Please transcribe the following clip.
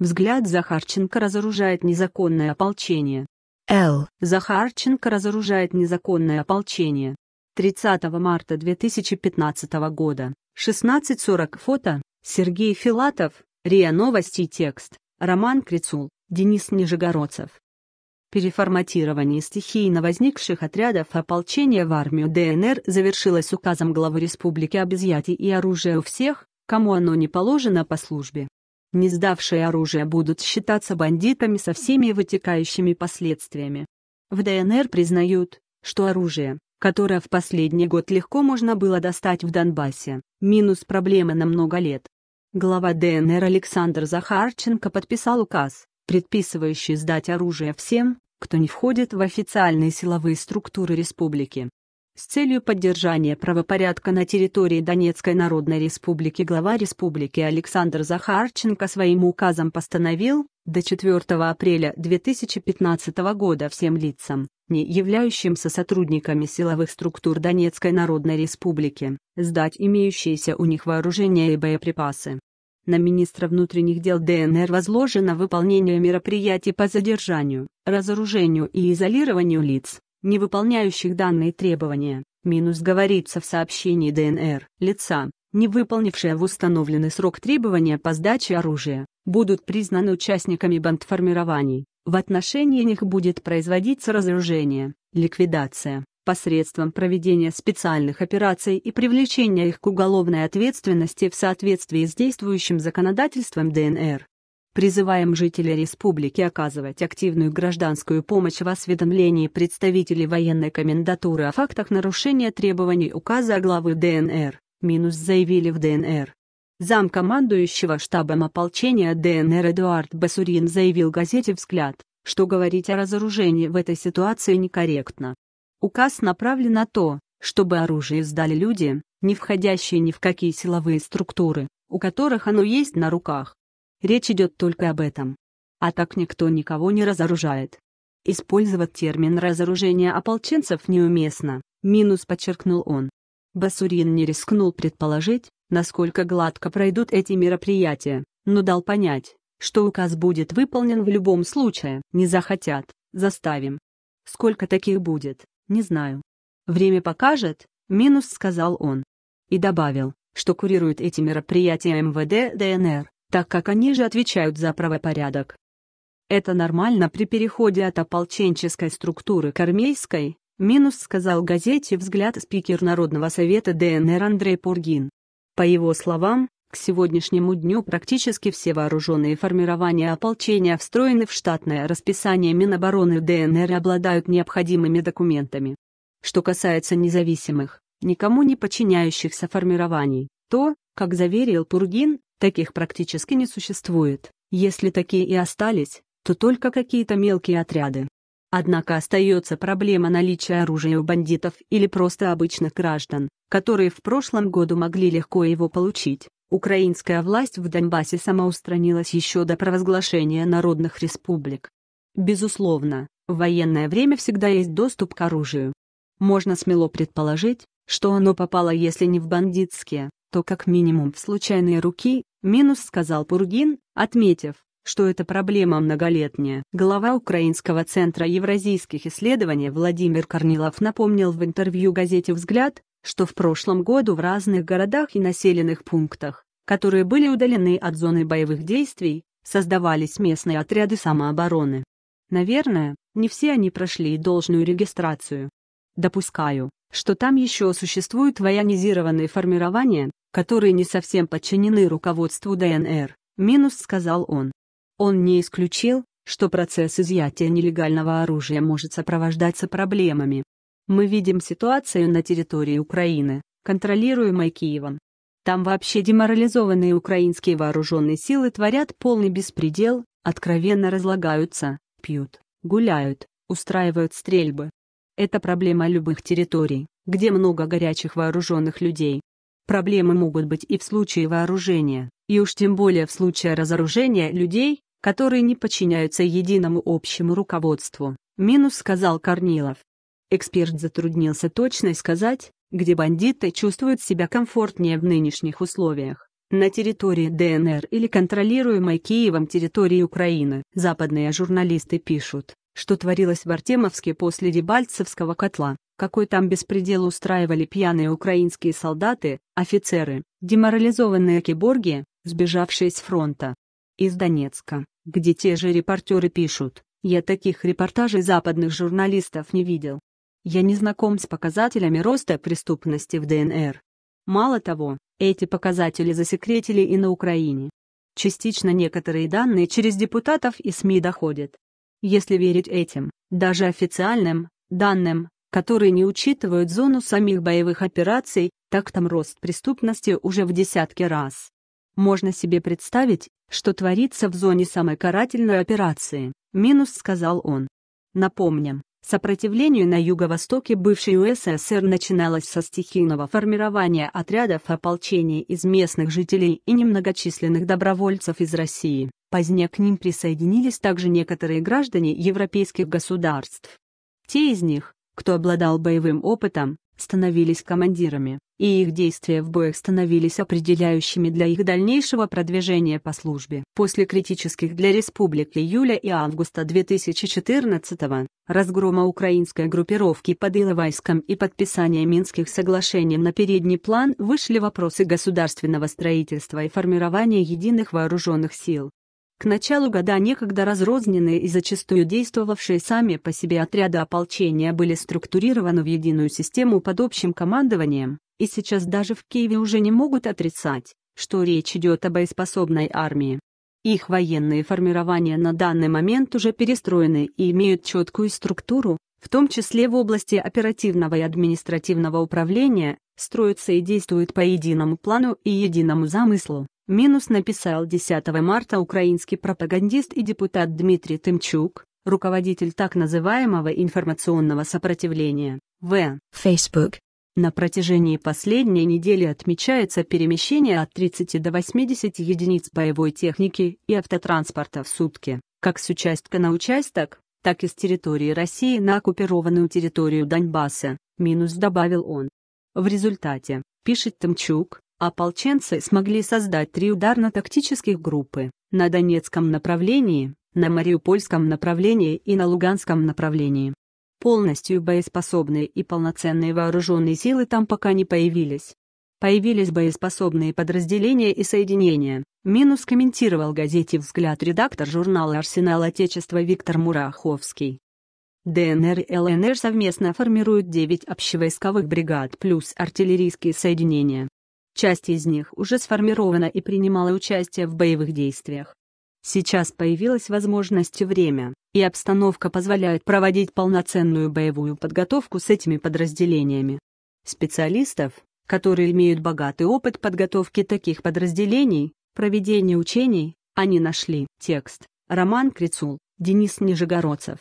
Взгляд Захарченко разоружает незаконное ополчение. Л. Захарченко разоружает незаконное ополчение. 30 марта 2015 года, 16.40 фото, Сергей Филатов, РИА Новости текст, Роман Крицул, Денис Нижегородцев. Переформатирование стихийно возникших отрядов ополчения в армию ДНР завершилось указом главы республики об изъятии и оружия у всех, кому оно не положено по службе не сдавшие оружие будут считаться бандитами со всеми вытекающими последствиями. В ДНР признают, что оружие, которое в последний год легко можно было достать в Донбассе, минус проблемы на много лет. Глава ДНР Александр Захарченко подписал указ, предписывающий сдать оружие всем, кто не входит в официальные силовые структуры республики. С целью поддержания правопорядка на территории Донецкой Народной Республики глава республики Александр Захарченко своим указом постановил до 4 апреля 2015 года всем лицам, не являющимся сотрудниками силовых структур Донецкой Народной Республики, сдать имеющиеся у них вооружение и боеприпасы. На министра внутренних дел ДНР возложено выполнение мероприятий по задержанию, разоружению и изолированию лиц, не выполняющих данные требования, минус говорится в сообщении ДНР, лица, не выполнившие в установленный срок требования по сдаче оружия, будут признаны участниками бандформирований, в отношении них будет производиться разоружение, ликвидация, посредством проведения специальных операций и привлечения их к уголовной ответственности в соответствии с действующим законодательством ДНР призываем жителей республики оказывать активную гражданскую помощь в осведомлении представителей военной комендатуры о фактах нарушения требований указа главы ДНР, минус заявили в ДНР. Замкомандующего штабом ополчения ДНР Эдуард Басурин заявил газете «Взгляд», что говорить о разоружении в этой ситуации некорректно. Указ направлен на то, чтобы оружие сдали люди, не входящие ни в какие силовые структуры, у которых оно есть на руках. Речь идет только об этом. А так никто никого не разоружает. Использовать термин «разоружение ополченцев» неуместно, минус подчеркнул он. Басурин не рискнул предположить, насколько гладко пройдут эти мероприятия, но дал понять, что указ будет выполнен в любом случае. Не захотят, заставим. Сколько таких будет, не знаю. Время покажет, минус сказал он. И добавил, что курирует эти мероприятия МВД ДНР так как они же отвечают за правопорядок. Это нормально при переходе от ополченческой структуры к армейской, минус сказал газете взгляд спикер Народного совета ДНР Андрей Пургин. По его словам, к сегодняшнему дню практически все вооруженные формирования ополчения встроены в штатное расписание Минобороны ДНР и обладают необходимыми документами. Что касается независимых, никому не подчиняющихся формирований, то, как заверил Пургин, Таких практически не существует. Если такие и остались, то только какие-то мелкие отряды. Однако остается проблема наличия оружия у бандитов или просто обычных граждан, которые в прошлом году могли легко его получить. Украинская власть в Донбассе самоустранилась еще до провозглашения народных республик. Безусловно, в военное время всегда есть доступ к оружию. Можно смело предположить, что оно попало если не в бандитские, то как минимум в случайные руки, Минус сказал Пургин, отметив, что эта проблема многолетняя. Глава Украинского центра евразийских исследований Владимир Корнилов напомнил в интервью газете «Взгляд», что в прошлом году в разных городах и населенных пунктах, которые были удалены от зоны боевых действий, создавались местные отряды самообороны. Наверное, не все они прошли должную регистрацию. Допускаю, что там еще существуют военизированные формирования, которые не совсем подчинены руководству ДНР, минус сказал он. Он не исключил, что процесс изъятия нелегального оружия может сопровождаться проблемами. Мы видим ситуацию на территории Украины, контролируемой Киевом. Там вообще деморализованные украинские вооруженные силы творят полный беспредел, откровенно разлагаются, пьют, гуляют, устраивают стрельбы. Это проблема любых территорий, где много горячих вооруженных людей. Проблемы могут быть и в случае вооружения, и уж тем более в случае разоружения людей, которые не подчиняются единому общему руководству, минус сказал Корнилов. Эксперт затруднился точно сказать, где бандиты чувствуют себя комфортнее в нынешних условиях. На территории ДНР или контролируемой Киевом территории Украины западные журналисты пишут, что творилось в Артемовске после Дебальцевского котла, какой там беспредел устраивали пьяные украинские солдаты, офицеры, деморализованные киборги, сбежавшие с фронта. Из Донецка, где те же репортеры пишут, я таких репортажей западных журналистов не видел. Я не знаком с показателями роста преступности в ДНР. Мало того, эти показатели засекретили и на Украине. Частично некоторые данные через депутатов и СМИ доходят, если верить этим, даже официальным, данным, которые не учитывают зону самих боевых операций, так там рост преступности уже в десятки раз. Можно себе представить, что творится в зоне самой карательной операции, минус сказал он. Напомним, сопротивление на юго-востоке бывшей УССР начиналось со стихийного формирования отрядов ополчения из местных жителей и немногочисленных добровольцев из России. Позднее к ним присоединились также некоторые граждане европейских государств. Те из них, кто обладал боевым опытом, становились командирами, и их действия в боях становились определяющими для их дальнейшего продвижения по службе. После критических для республик июля и августа 2014 разгрома украинской группировки под Иловайском и подписания Минских соглашений на передний план вышли вопросы государственного строительства и формирования единых вооруженных сил. К началу года некогда разрозненные и зачастую действовавшие сами по себе отряды ополчения были структурированы в единую систему под общим командованием, и сейчас даже в Киеве уже не могут отрицать, что речь идет о боеспособной армии. Их военные формирования на данный момент уже перестроены и имеют четкую структуру, в том числе в области оперативного и административного управления, строятся и действуют по единому плану и единому замыслу. Минус написал 10 марта украинский пропагандист и депутат Дмитрий Тымчук, руководитель так называемого информационного сопротивления, в Facebook. На протяжении последней недели отмечается перемещение от 30 до 80 единиц боевой техники и автотранспорта в сутки, как с участка на участок, так и с территории России на оккупированную территорию Донбасса, минус добавил он. В результате, пишет Тымчук, Ополченцы смогли создать три ударно-тактических группы на Донецком направлении, на Мариупольском направлении и на Луганском направлении. Полностью боеспособные и полноценные вооруженные силы там пока не появились. Появились боеспособные подразделения и соединения, минус комментировал газете «Взгляд» редактор журнала «Арсенал Отечества» Виктор Мураховский. ДНР и ЛНР совместно формируют 9 общевойсковых бригад плюс артиллерийские соединения часть из них уже сформирована и принимала участие в боевых действиях. Сейчас появилась возможность и время, и обстановка позволяет проводить полноценную боевую подготовку с этими подразделениями. Специалистов, которые имеют богатый опыт подготовки таких подразделений, проведения учений, они нашли текст. Роман Крицул, Денис Нижегородцев.